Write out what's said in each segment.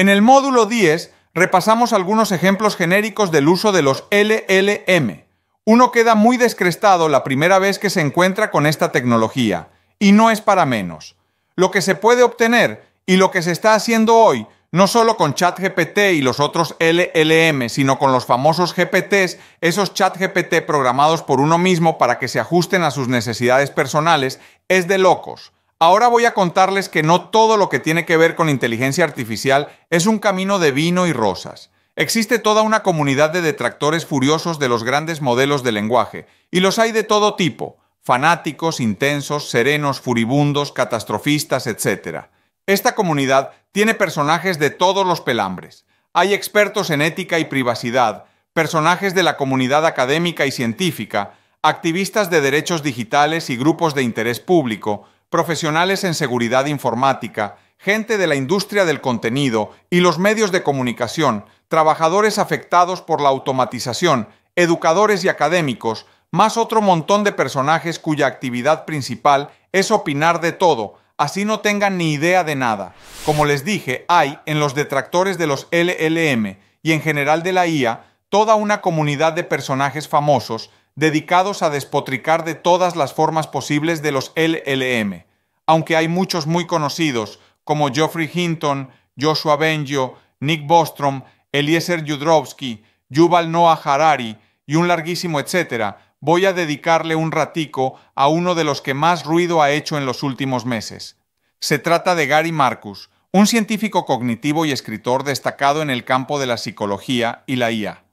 En el módulo 10 repasamos algunos ejemplos genéricos del uso de los LLM. Uno queda muy descrestado la primera vez que se encuentra con esta tecnología, y no es para menos. Lo que se puede obtener y lo que se está haciendo hoy, no solo con ChatGPT y los otros LLM, sino con los famosos GPTs, esos ChatGPT programados por uno mismo para que se ajusten a sus necesidades personales, es de locos. Ahora voy a contarles que no todo lo que tiene que ver con inteligencia artificial es un camino de vino y rosas. Existe toda una comunidad de detractores furiosos de los grandes modelos de lenguaje, y los hay de todo tipo, fanáticos, intensos, serenos, furibundos, catastrofistas, etc. Esta comunidad tiene personajes de todos los pelambres. Hay expertos en ética y privacidad, personajes de la comunidad académica y científica, activistas de derechos digitales y grupos de interés público, profesionales en seguridad informática, gente de la industria del contenido y los medios de comunicación, trabajadores afectados por la automatización, educadores y académicos, más otro montón de personajes cuya actividad principal es opinar de todo, así no tengan ni idea de nada. Como les dije, hay en los detractores de los LLM y en general de la IA toda una comunidad de personajes famosos dedicados a despotricar de todas las formas posibles de los LLM, aunque hay muchos muy conocidos como Geoffrey Hinton, Joshua Bengio, Nick Bostrom, Eliezer Yudrowski, Yuval Noah Harari y un larguísimo etcétera, voy a dedicarle un ratico a uno de los que más ruido ha hecho en los últimos meses. Se trata de Gary Marcus, un científico cognitivo y escritor destacado en el campo de la psicología y la IA.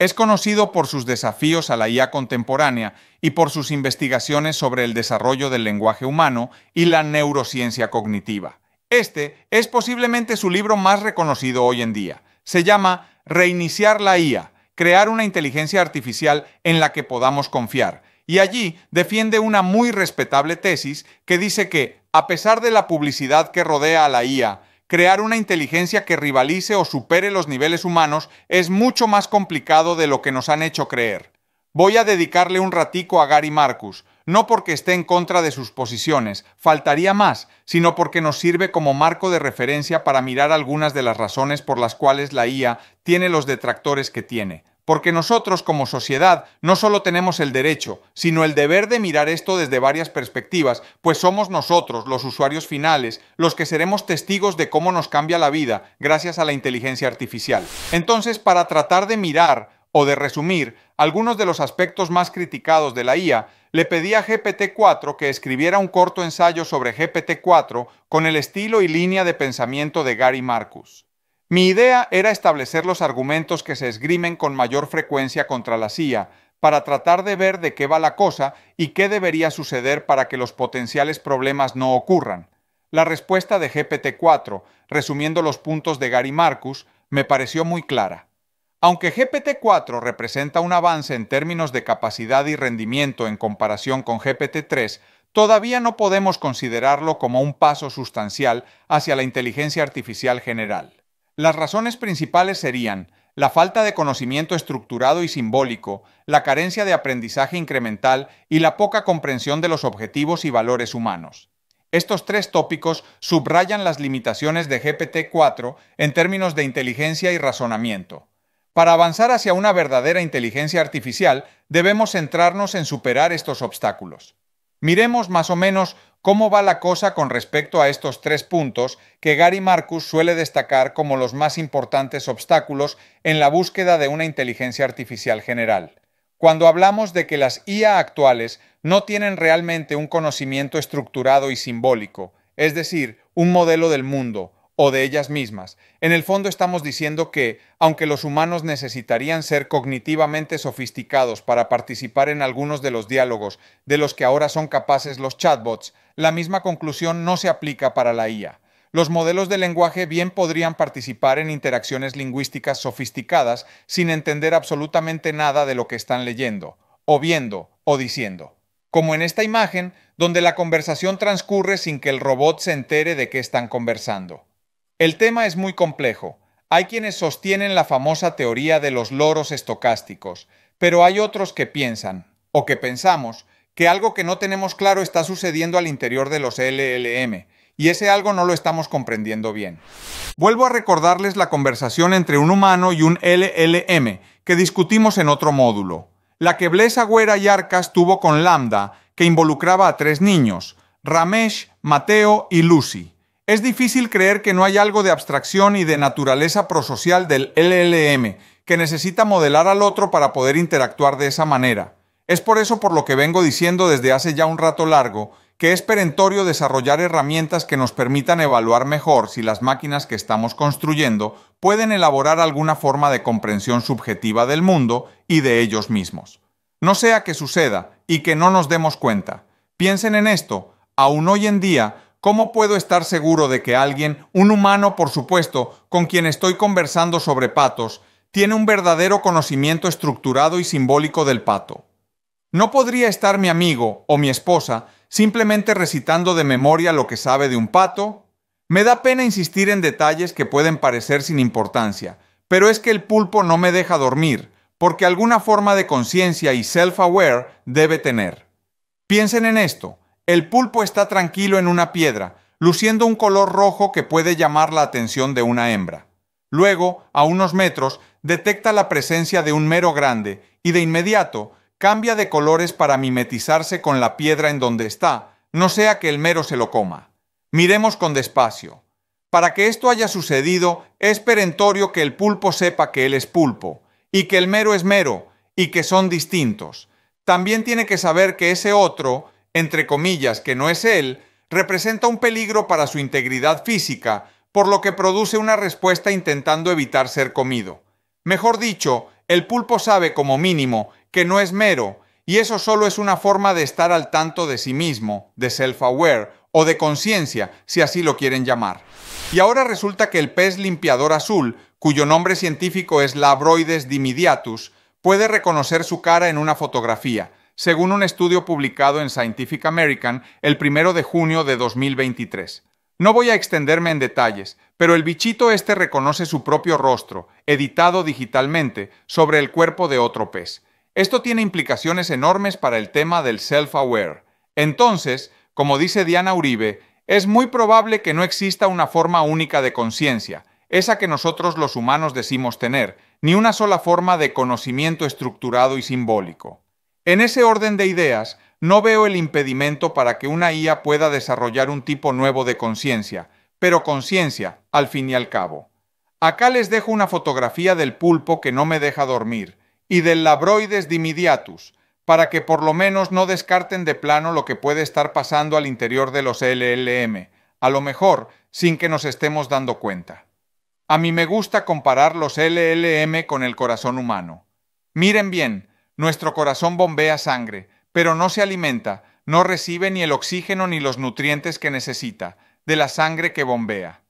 Es conocido por sus desafíos a la IA contemporánea y por sus investigaciones sobre el desarrollo del lenguaje humano y la neurociencia cognitiva. Este es posiblemente su libro más reconocido hoy en día. Se llama Reiniciar la IA, crear una inteligencia artificial en la que podamos confiar. Y allí defiende una muy respetable tesis que dice que, a pesar de la publicidad que rodea a la IA, crear una inteligencia que rivalice o supere los niveles humanos es mucho más complicado de lo que nos han hecho creer. Voy a dedicarle un ratico a Gary Marcus, no porque esté en contra de sus posiciones, faltaría más, sino porque nos sirve como marco de referencia para mirar algunas de las razones por las cuales la IA tiene los detractores que tiene porque nosotros como sociedad no solo tenemos el derecho, sino el deber de mirar esto desde varias perspectivas, pues somos nosotros, los usuarios finales, los que seremos testigos de cómo nos cambia la vida gracias a la inteligencia artificial. Entonces, para tratar de mirar o de resumir algunos de los aspectos más criticados de la IA, le pedí a GPT-4 que escribiera un corto ensayo sobre GPT-4 con el estilo y línea de pensamiento de Gary Marcus. Mi idea era establecer los argumentos que se esgrimen con mayor frecuencia contra la CIA, para tratar de ver de qué va la cosa y qué debería suceder para que los potenciales problemas no ocurran. La respuesta de GPT-4, resumiendo los puntos de Gary Marcus, me pareció muy clara. Aunque GPT-4 representa un avance en términos de capacidad y rendimiento en comparación con GPT-3, todavía no podemos considerarlo como un paso sustancial hacia la inteligencia artificial general. Las razones principales serían la falta de conocimiento estructurado y simbólico, la carencia de aprendizaje incremental y la poca comprensión de los objetivos y valores humanos. Estos tres tópicos subrayan las limitaciones de GPT-4 en términos de inteligencia y razonamiento. Para avanzar hacia una verdadera inteligencia artificial, debemos centrarnos en superar estos obstáculos. Miremos más o menos cómo va la cosa con respecto a estos tres puntos que Gary Marcus suele destacar como los más importantes obstáculos en la búsqueda de una inteligencia artificial general. Cuando hablamos de que las IA actuales no tienen realmente un conocimiento estructurado y simbólico, es decir, un modelo del mundo, o de ellas mismas. En el fondo estamos diciendo que, aunque los humanos necesitarían ser cognitivamente sofisticados para participar en algunos de los diálogos de los que ahora son capaces los chatbots, la misma conclusión no se aplica para la IA. Los modelos de lenguaje bien podrían participar en interacciones lingüísticas sofisticadas sin entender absolutamente nada de lo que están leyendo, o viendo, o diciendo. Como en esta imagen, donde la conversación transcurre sin que el robot se entere de qué están conversando. El tema es muy complejo. Hay quienes sostienen la famosa teoría de los loros estocásticos, pero hay otros que piensan, o que pensamos, que algo que no tenemos claro está sucediendo al interior de los LLM, y ese algo no lo estamos comprendiendo bien. Vuelvo a recordarles la conversación entre un humano y un LLM que discutimos en otro módulo, la que Blesa Agüera y Arcas tuvo con Lambda, que involucraba a tres niños, Ramesh, Mateo y Lucy. Es difícil creer que no hay algo de abstracción y de naturaleza prosocial del LLM, que necesita modelar al otro para poder interactuar de esa manera. Es por eso por lo que vengo diciendo desde hace ya un rato largo que es perentorio desarrollar herramientas que nos permitan evaluar mejor si las máquinas que estamos construyendo pueden elaborar alguna forma de comprensión subjetiva del mundo y de ellos mismos. No sea que suceda y que no nos demos cuenta. Piensen en esto, aún hoy en día ¿Cómo puedo estar seguro de que alguien, un humano por supuesto, con quien estoy conversando sobre patos, tiene un verdadero conocimiento estructurado y simbólico del pato? No podría estar mi amigo o mi esposa simplemente recitando de memoria lo que sabe de un pato. Me da pena insistir en detalles que pueden parecer sin importancia, pero es que el pulpo no me deja dormir, porque alguna forma de conciencia y self-aware debe tener. Piensen en esto. El pulpo está tranquilo en una piedra, luciendo un color rojo que puede llamar la atención de una hembra. Luego, a unos metros, detecta la presencia de un mero grande y de inmediato cambia de colores para mimetizarse con la piedra en donde está, no sea que el mero se lo coma. Miremos con despacio. Para que esto haya sucedido, es perentorio que el pulpo sepa que él es pulpo, y que el mero es mero, y que son distintos. También tiene que saber que ese otro entre comillas, que no es él, representa un peligro para su integridad física, por lo que produce una respuesta intentando evitar ser comido. Mejor dicho, el pulpo sabe como mínimo que no es mero, y eso solo es una forma de estar al tanto de sí mismo, de self-aware o de conciencia, si así lo quieren llamar. Y ahora resulta que el pez limpiador azul, cuyo nombre científico es Labroides dimidiatus, puede reconocer su cara en una fotografía, según un estudio publicado en Scientific American el 1 de junio de 2023. No voy a extenderme en detalles, pero el bichito este reconoce su propio rostro, editado digitalmente, sobre el cuerpo de otro pez. Esto tiene implicaciones enormes para el tema del self-aware. Entonces, como dice Diana Uribe, es muy probable que no exista una forma única de conciencia, esa que nosotros los humanos decimos tener, ni una sola forma de conocimiento estructurado y simbólico. En ese orden de ideas, no veo el impedimento para que una IA pueda desarrollar un tipo nuevo de conciencia, pero conciencia, al fin y al cabo. Acá les dejo una fotografía del pulpo que no me deja dormir, y del labroides dimidiatus, para que por lo menos no descarten de plano lo que puede estar pasando al interior de los LLM, a lo mejor sin que nos estemos dando cuenta. A mí me gusta comparar los LLM con el corazón humano. Miren bien, nuestro corazón bombea sangre, pero no se alimenta, no recibe ni el oxígeno ni los nutrientes que necesita, de la sangre que bombea.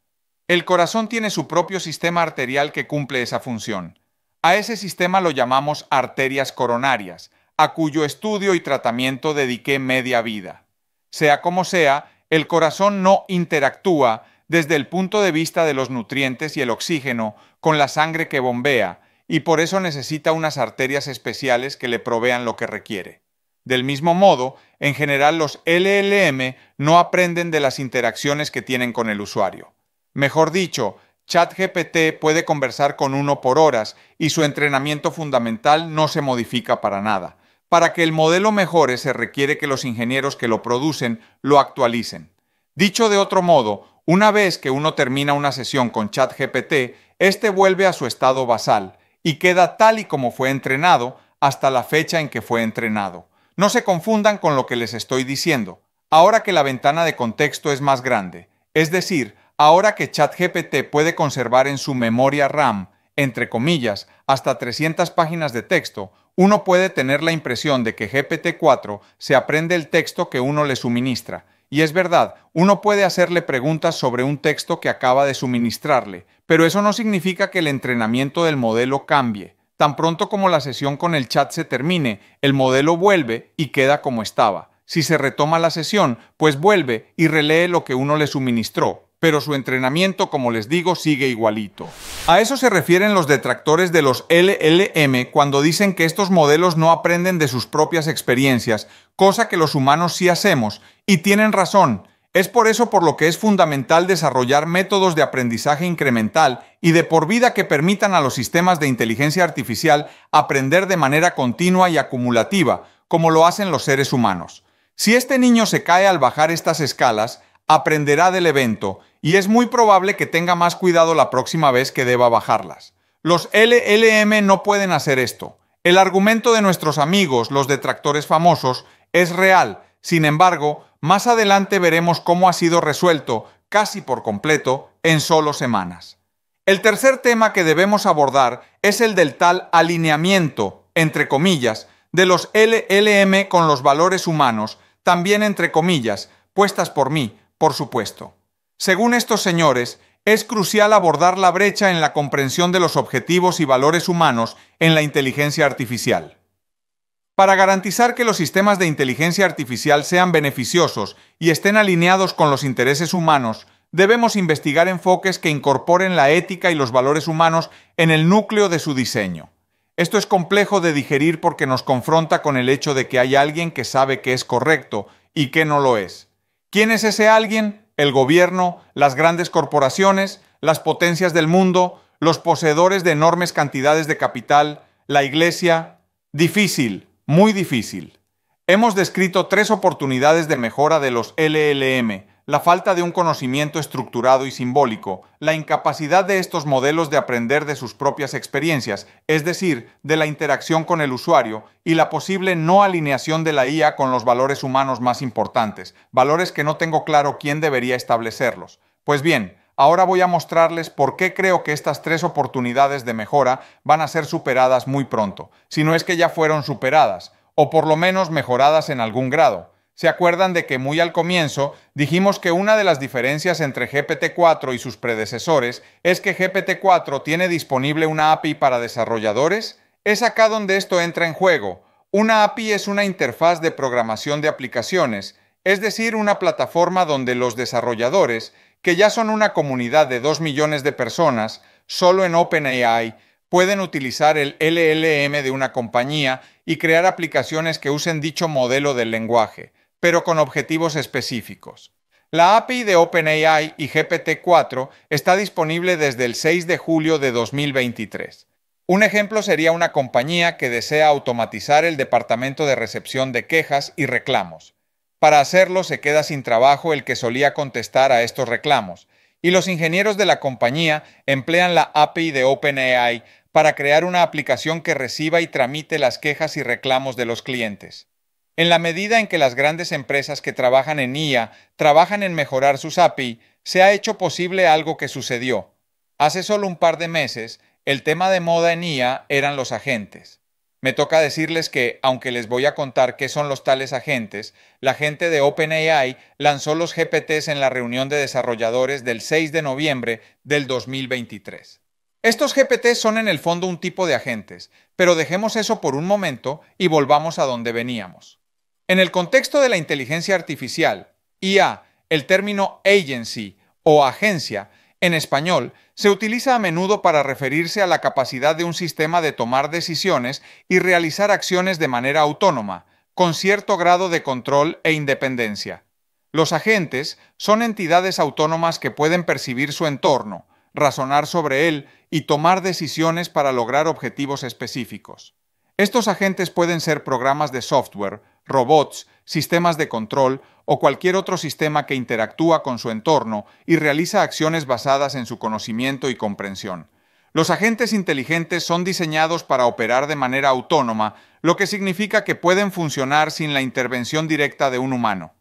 El corazón tiene su propio sistema arterial que cumple esa función. A ese sistema lo llamamos arterias coronarias, a cuyo estudio y tratamiento dediqué media vida. Sea como sea, el corazón no interactúa desde el punto de vista de los nutrientes y el oxígeno con la sangre que bombea, y por eso necesita unas arterias especiales que le provean lo que requiere. Del mismo modo, en general los LLM no aprenden de las interacciones que tienen con el usuario. Mejor dicho, ChatGPT puede conversar con uno por horas y su entrenamiento fundamental no se modifica para nada. Para que el modelo mejore se requiere que los ingenieros que lo producen lo actualicen. Dicho de otro modo, una vez que uno termina una sesión con ChatGPT, este vuelve a su estado basal, y queda tal y como fue entrenado hasta la fecha en que fue entrenado. No se confundan con lo que les estoy diciendo. Ahora que la ventana de contexto es más grande, es decir, ahora que ChatGPT puede conservar en su memoria RAM, entre comillas, hasta 300 páginas de texto, uno puede tener la impresión de que GPT-4 se aprende el texto que uno le suministra y es verdad, uno puede hacerle preguntas sobre un texto que acaba de suministrarle, pero eso no significa que el entrenamiento del modelo cambie. Tan pronto como la sesión con el chat se termine, el modelo vuelve y queda como estaba. Si se retoma la sesión, pues vuelve y relee lo que uno le suministró, pero su entrenamiento, como les digo, sigue igualito. A eso se refieren los detractores de los LLM cuando dicen que estos modelos no aprenden de sus propias experiencias, cosa que los humanos sí hacemos, y tienen razón. Es por eso por lo que es fundamental desarrollar métodos de aprendizaje incremental y de por vida que permitan a los sistemas de inteligencia artificial aprender de manera continua y acumulativa, como lo hacen los seres humanos. Si este niño se cae al bajar estas escalas, aprenderá del evento y es muy probable que tenga más cuidado la próxima vez que deba bajarlas. Los LLM no pueden hacer esto. El argumento de nuestros amigos, los detractores famosos, es real. Sin embargo, más adelante veremos cómo ha sido resuelto, casi por completo, en solo semanas. El tercer tema que debemos abordar es el del tal alineamiento, entre comillas, de los LLM con los valores humanos, también entre comillas, puestas por mí, por supuesto. Según estos señores, es crucial abordar la brecha en la comprensión de los objetivos y valores humanos en la inteligencia artificial. Para garantizar que los sistemas de inteligencia artificial sean beneficiosos y estén alineados con los intereses humanos, debemos investigar enfoques que incorporen la ética y los valores humanos en el núcleo de su diseño. Esto es complejo de digerir porque nos confronta con el hecho de que hay alguien que sabe que es correcto y que no lo es ¿Quién es ese alguien? El gobierno, las grandes corporaciones, las potencias del mundo, los poseedores de enormes cantidades de capital, la iglesia. Difícil, muy difícil. Hemos descrito tres oportunidades de mejora de los LLM, la falta de un conocimiento estructurado y simbólico, la incapacidad de estos modelos de aprender de sus propias experiencias, es decir, de la interacción con el usuario, y la posible no alineación de la IA con los valores humanos más importantes, valores que no tengo claro quién debería establecerlos. Pues bien, ahora voy a mostrarles por qué creo que estas tres oportunidades de mejora van a ser superadas muy pronto, si no es que ya fueron superadas, o por lo menos mejoradas en algún grado. ¿Se acuerdan de que muy al comienzo dijimos que una de las diferencias entre GPT-4 y sus predecesores es que GPT-4 tiene disponible una API para desarrolladores? Es acá donde esto entra en juego. Una API es una interfaz de programación de aplicaciones, es decir, una plataforma donde los desarrolladores, que ya son una comunidad de 2 millones de personas, solo en OpenAI, pueden utilizar el LLM de una compañía y crear aplicaciones que usen dicho modelo del lenguaje pero con objetivos específicos. La API de OpenAI y GPT-4 está disponible desde el 6 de julio de 2023. Un ejemplo sería una compañía que desea automatizar el departamento de recepción de quejas y reclamos. Para hacerlo se queda sin trabajo el que solía contestar a estos reclamos, y los ingenieros de la compañía emplean la API de OpenAI para crear una aplicación que reciba y tramite las quejas y reclamos de los clientes. En la medida en que las grandes empresas que trabajan en IA trabajan en mejorar sus API, se ha hecho posible algo que sucedió. Hace solo un par de meses, el tema de moda en IA eran los agentes. Me toca decirles que, aunque les voy a contar qué son los tales agentes, la gente de OpenAI lanzó los GPTs en la reunión de desarrolladores del 6 de noviembre del 2023. Estos GPTs son en el fondo un tipo de agentes, pero dejemos eso por un momento y volvamos a donde veníamos. En el contexto de la inteligencia artificial, IA, el término agency o agencia en español se utiliza a menudo para referirse a la capacidad de un sistema de tomar decisiones y realizar acciones de manera autónoma, con cierto grado de control e independencia. Los agentes son entidades autónomas que pueden percibir su entorno, razonar sobre él y tomar decisiones para lograr objetivos específicos. Estos agentes pueden ser programas de software, robots, sistemas de control o cualquier otro sistema que interactúa con su entorno y realiza acciones basadas en su conocimiento y comprensión. Los agentes inteligentes son diseñados para operar de manera autónoma, lo que significa que pueden funcionar sin la intervención directa de un humano.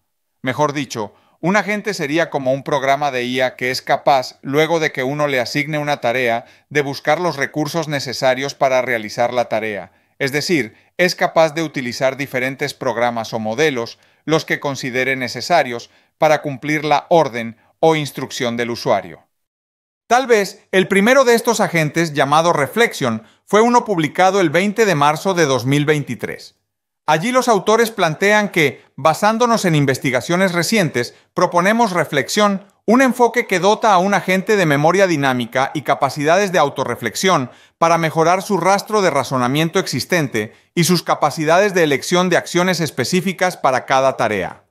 Mejor dicho, un agente sería como un programa de IA que es capaz, luego de que uno le asigne una tarea, de buscar los recursos necesarios para realizar la tarea, es decir, es capaz de utilizar diferentes programas o modelos, los que considere necesarios, para cumplir la orden o instrucción del usuario. Tal vez el primero de estos agentes, llamado Reflexion, fue uno publicado el 20 de marzo de 2023. Allí los autores plantean que, basándonos en investigaciones recientes, proponemos reflexión, un enfoque que dota a un agente de memoria dinámica y capacidades de autorreflexión para mejorar su rastro de razonamiento existente y sus capacidades de elección de acciones específicas para cada tarea.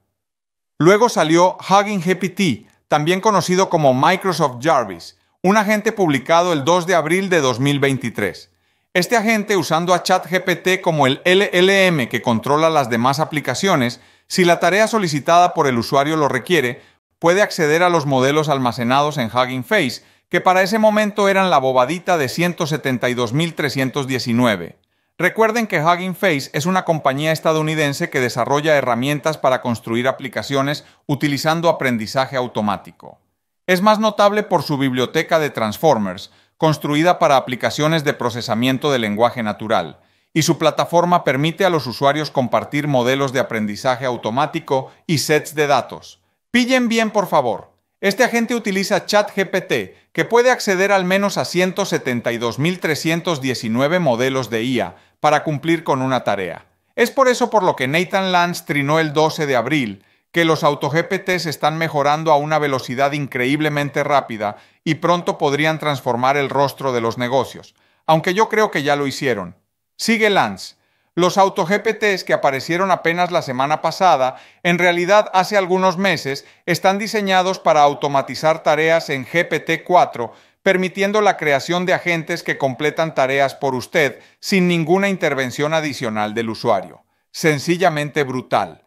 Luego salió Hugging GPT, también conocido como Microsoft Jarvis, un agente publicado el 2 de abril de 2023. Este agente, usando a ChatGPT como el LLM que controla las demás aplicaciones, si la tarea solicitada por el usuario lo requiere, puede acceder a los modelos almacenados en Hugging Face, que para ese momento eran la bobadita de 172.319. Recuerden que Hugging Face es una compañía estadounidense que desarrolla herramientas para construir aplicaciones utilizando aprendizaje automático. Es más notable por su biblioteca de Transformers, construida para aplicaciones de procesamiento de lenguaje natural, y su plataforma permite a los usuarios compartir modelos de aprendizaje automático y sets de datos. Pillen bien, por favor. Este agente utiliza ChatGPT, que puede acceder al menos a 172.319 modelos de IA para cumplir con una tarea. Es por eso por lo que Nathan Lance trinó el 12 de abril que los AutoGPTs están mejorando a una velocidad increíblemente rápida y pronto podrían transformar el rostro de los negocios, aunque yo creo que ya lo hicieron. Sigue Lance. Los AutoGPTs que aparecieron apenas la semana pasada, en realidad hace algunos meses, están diseñados para automatizar tareas en GPT-4, permitiendo la creación de agentes que completan tareas por usted sin ninguna intervención adicional del usuario. Sencillamente brutal.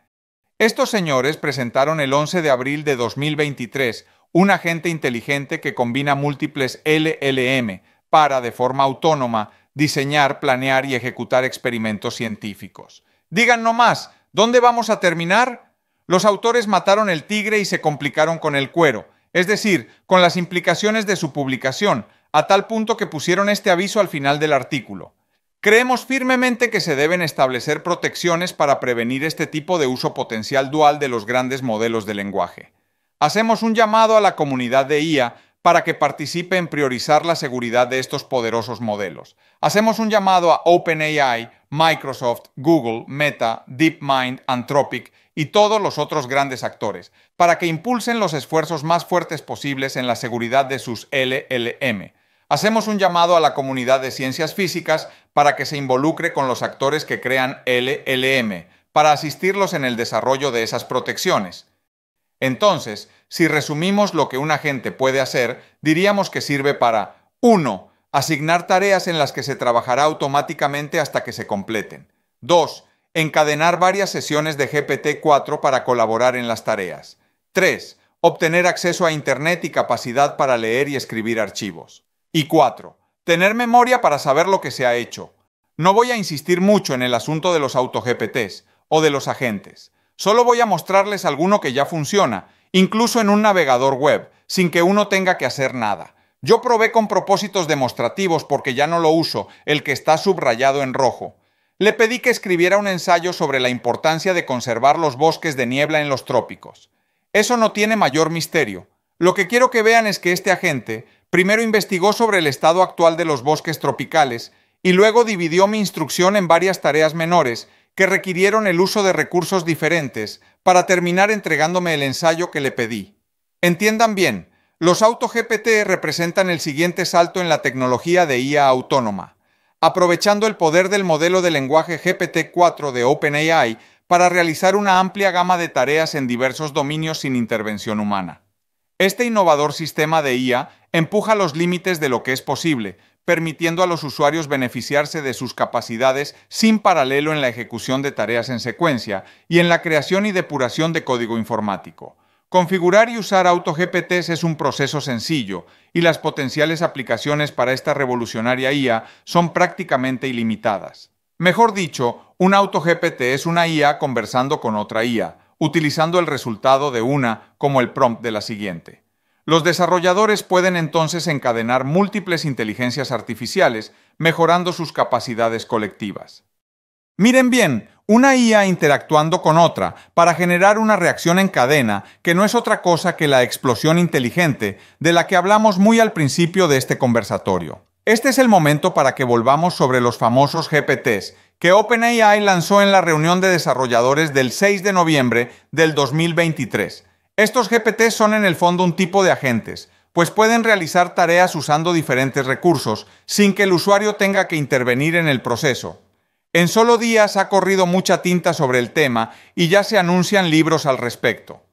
Estos señores presentaron el 11 de abril de 2023 un agente inteligente que combina múltiples LLM para, de forma autónoma, diseñar, planear y ejecutar experimentos científicos. Digan nomás, más, ¿dónde vamos a terminar? Los autores mataron el tigre y se complicaron con el cuero, es decir, con las implicaciones de su publicación, a tal punto que pusieron este aviso al final del artículo. Creemos firmemente que se deben establecer protecciones para prevenir este tipo de uso potencial dual de los grandes modelos de lenguaje. Hacemos un llamado a la comunidad de IA para que participe en priorizar la seguridad de estos poderosos modelos. Hacemos un llamado a OpenAI, Microsoft, Google, Meta, DeepMind, Anthropic y todos los otros grandes actores, para que impulsen los esfuerzos más fuertes posibles en la seguridad de sus LLM Hacemos un llamado a la comunidad de ciencias físicas para que se involucre con los actores que crean LLM, para asistirlos en el desarrollo de esas protecciones. Entonces, si resumimos lo que un agente puede hacer, diríamos que sirve para 1. Asignar tareas en las que se trabajará automáticamente hasta que se completen. 2. Encadenar varias sesiones de GPT-4 para colaborar en las tareas. 3. Obtener acceso a Internet y capacidad para leer y escribir archivos. Y cuatro, tener memoria para saber lo que se ha hecho. No voy a insistir mucho en el asunto de los autogpts o de los agentes. Solo voy a mostrarles alguno que ya funciona, incluso en un navegador web, sin que uno tenga que hacer nada. Yo probé con propósitos demostrativos porque ya no lo uso, el que está subrayado en rojo. Le pedí que escribiera un ensayo sobre la importancia de conservar los bosques de niebla en los trópicos. Eso no tiene mayor misterio. Lo que quiero que vean es que este agente Primero investigó sobre el estado actual de los bosques tropicales y luego dividió mi instrucción en varias tareas menores que requirieron el uso de recursos diferentes para terminar entregándome el ensayo que le pedí. Entiendan bien, los auto GPT representan el siguiente salto en la tecnología de IA autónoma, aprovechando el poder del modelo de lenguaje GPT-4 de OpenAI para realizar una amplia gama de tareas en diversos dominios sin intervención humana. Este innovador sistema de IA empuja los límites de lo que es posible, permitiendo a los usuarios beneficiarse de sus capacidades sin paralelo en la ejecución de tareas en secuencia y en la creación y depuración de código informático. Configurar y usar AutoGPTs es un proceso sencillo y las potenciales aplicaciones para esta revolucionaria IA son prácticamente ilimitadas. Mejor dicho, un AutoGPT es una IA conversando con otra IA, utilizando el resultado de una como el prompt de la siguiente. Los desarrolladores pueden entonces encadenar múltiples inteligencias artificiales, mejorando sus capacidades colectivas. Miren bien, una IA interactuando con otra para generar una reacción en cadena que no es otra cosa que la explosión inteligente de la que hablamos muy al principio de este conversatorio. Este es el momento para que volvamos sobre los famosos GPTs que OpenAI lanzó en la reunión de desarrolladores del 6 de noviembre del 2023 estos GPT son en el fondo un tipo de agentes, pues pueden realizar tareas usando diferentes recursos, sin que el usuario tenga que intervenir en el proceso. En solo días ha corrido mucha tinta sobre el tema y ya se anuncian libros al respecto.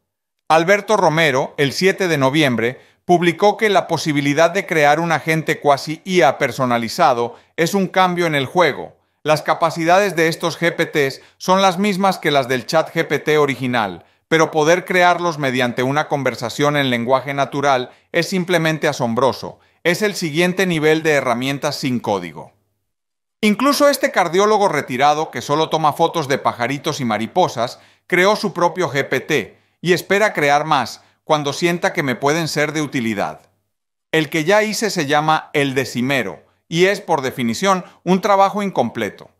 Alberto Romero, el 7 de noviembre, publicó que la posibilidad de crear un agente cuasi IA personalizado es un cambio en el juego. Las capacidades de estos GPTs son las mismas que las del chat GPT original, pero poder crearlos mediante una conversación en lenguaje natural es simplemente asombroso. Es el siguiente nivel de herramientas sin código. Incluso este cardiólogo retirado, que solo toma fotos de pajaritos y mariposas, creó su propio GPT y espera crear más cuando sienta que me pueden ser de utilidad. El que ya hice se llama el decimero y es, por definición, un trabajo incompleto.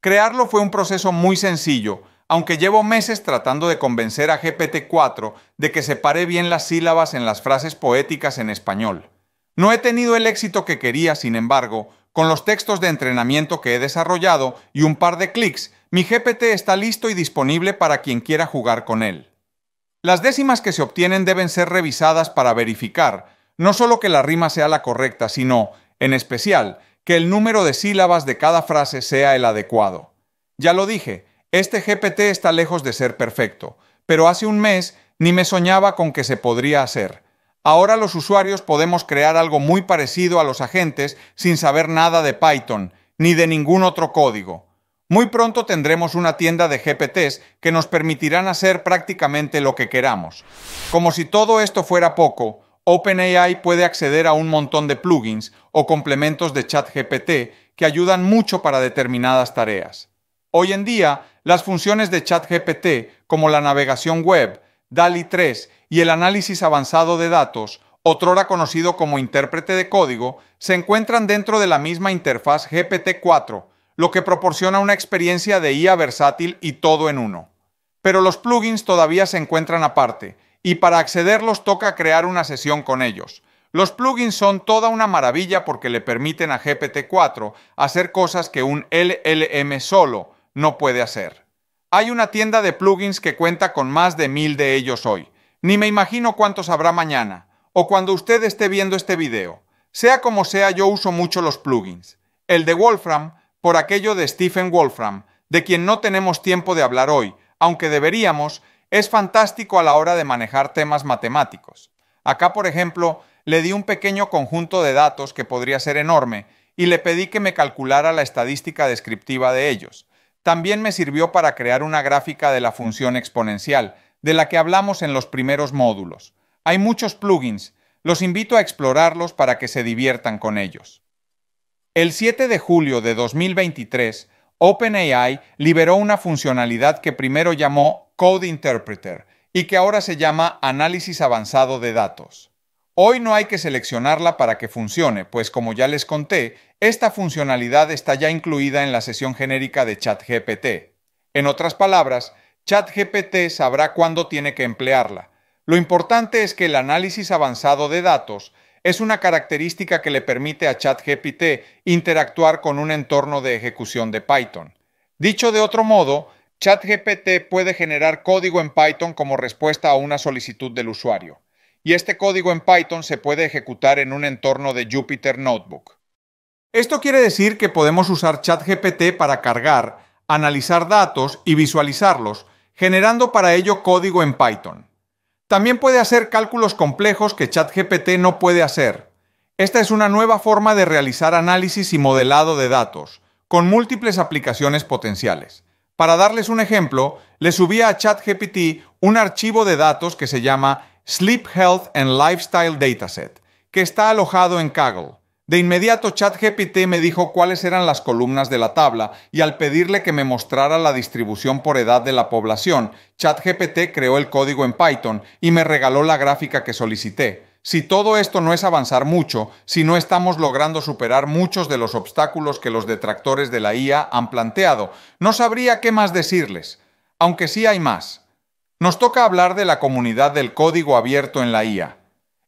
Crearlo fue un proceso muy sencillo, aunque llevo meses tratando de convencer a GPT-4 de que separe bien las sílabas en las frases poéticas en español. No he tenido el éxito que quería, sin embargo, con los textos de entrenamiento que he desarrollado y un par de clics, mi GPT está listo y disponible para quien quiera jugar con él. Las décimas que se obtienen deben ser revisadas para verificar no solo que la rima sea la correcta, sino, en especial, que el número de sílabas de cada frase sea el adecuado. Ya lo dije, este GPT está lejos de ser perfecto, pero hace un mes ni me soñaba con que se podría hacer. Ahora los usuarios podemos crear algo muy parecido a los agentes sin saber nada de Python ni de ningún otro código. Muy pronto tendremos una tienda de GPTs que nos permitirán hacer prácticamente lo que queramos. Como si todo esto fuera poco, OpenAI puede acceder a un montón de plugins o complementos de ChatGPT que ayudan mucho para determinadas tareas. Hoy en día, las funciones de ChatGPT, como la navegación web, DALI 3 y el análisis avanzado de datos, otrora conocido como intérprete de código, se encuentran dentro de la misma interfaz GPT-4, lo que proporciona una experiencia de IA versátil y todo en uno. Pero los plugins todavía se encuentran aparte, y para accederlos toca crear una sesión con ellos. Los plugins son toda una maravilla porque le permiten a GPT-4 hacer cosas que un LLM solo, no puede hacer. Hay una tienda de plugins que cuenta con más de mil de ellos hoy. Ni me imagino cuántos habrá mañana, o cuando usted esté viendo este video. Sea como sea, yo uso mucho los plugins. El de Wolfram, por aquello de Stephen Wolfram, de quien no tenemos tiempo de hablar hoy, aunque deberíamos, es fantástico a la hora de manejar temas matemáticos. Acá, por ejemplo, le di un pequeño conjunto de datos que podría ser enorme y le pedí que me calculara la estadística descriptiva de ellos también me sirvió para crear una gráfica de la función exponencial, de la que hablamos en los primeros módulos. Hay muchos plugins, los invito a explorarlos para que se diviertan con ellos. El 7 de julio de 2023, OpenAI liberó una funcionalidad que primero llamó Code Interpreter y que ahora se llama Análisis Avanzado de Datos. Hoy no hay que seleccionarla para que funcione, pues como ya les conté, esta funcionalidad está ya incluida en la sesión genérica de ChatGPT. En otras palabras, ChatGPT sabrá cuándo tiene que emplearla. Lo importante es que el análisis avanzado de datos es una característica que le permite a ChatGPT interactuar con un entorno de ejecución de Python. Dicho de otro modo, ChatGPT puede generar código en Python como respuesta a una solicitud del usuario y este código en Python se puede ejecutar en un entorno de Jupyter Notebook. Esto quiere decir que podemos usar ChatGPT para cargar, analizar datos y visualizarlos, generando para ello código en Python. También puede hacer cálculos complejos que ChatGPT no puede hacer. Esta es una nueva forma de realizar análisis y modelado de datos, con múltiples aplicaciones potenciales. Para darles un ejemplo, le subí a ChatGPT un archivo de datos que se llama Sleep Health and Lifestyle Dataset, que está alojado en Kaggle. De inmediato ChatGPT me dijo cuáles eran las columnas de la tabla y al pedirle que me mostrara la distribución por edad de la población, ChatGPT creó el código en Python y me regaló la gráfica que solicité. Si todo esto no es avanzar mucho, si no estamos logrando superar muchos de los obstáculos que los detractores de la IA han planteado, no sabría qué más decirles, aunque sí hay más. Nos toca hablar de la comunidad del código abierto en la IA.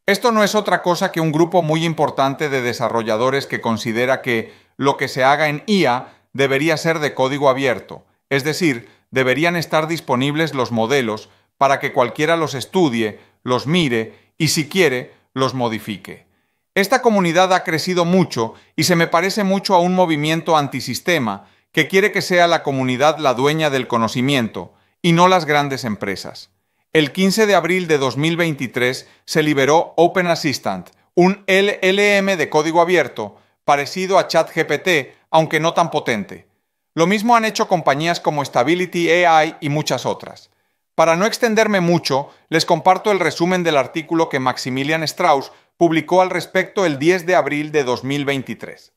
Esto no es otra cosa que un grupo muy importante de desarrolladores que considera que lo que se haga en IA debería ser de código abierto, es decir, deberían estar disponibles los modelos para que cualquiera los estudie, los mire y si quiere, los modifique. Esta comunidad ha crecido mucho y se me parece mucho a un movimiento antisistema que quiere que sea la comunidad la dueña del conocimiento, y no las grandes empresas. El 15 de abril de 2023 se liberó Open Assistant, un LLM de código abierto, parecido a ChatGPT, aunque no tan potente. Lo mismo han hecho compañías como Stability AI y muchas otras. Para no extenderme mucho, les comparto el resumen del artículo que Maximilian Strauss publicó al respecto el 10 de abril de 2023.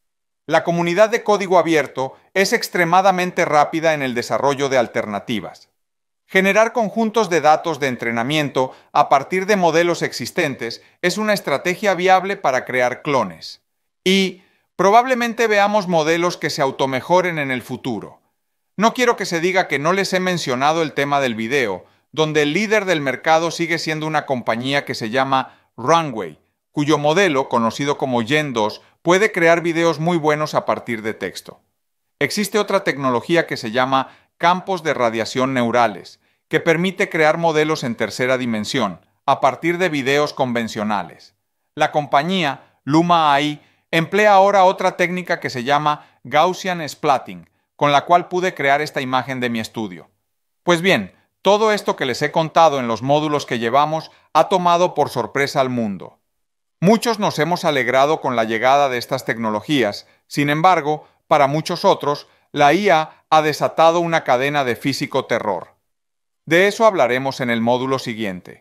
La comunidad de código abierto es extremadamente rápida en el desarrollo de alternativas. Generar conjuntos de datos de entrenamiento a partir de modelos existentes es una estrategia viable para crear clones. Y probablemente veamos modelos que se automejoren en el futuro. No quiero que se diga que no les he mencionado el tema del video, donde el líder del mercado sigue siendo una compañía que se llama Runway, cuyo modelo, conocido como Gen 2, puede crear videos muy buenos a partir de texto. Existe otra tecnología que se llama campos de radiación neurales, que permite crear modelos en tercera dimensión, a partir de videos convencionales. La compañía Luma AI emplea ahora otra técnica que se llama Gaussian Splatting, con la cual pude crear esta imagen de mi estudio. Pues bien, todo esto que les he contado en los módulos que llevamos ha tomado por sorpresa al mundo. Muchos nos hemos alegrado con la llegada de estas tecnologías, sin embargo, para muchos otros, la IA ha desatado una cadena de físico terror. De eso hablaremos en el módulo siguiente.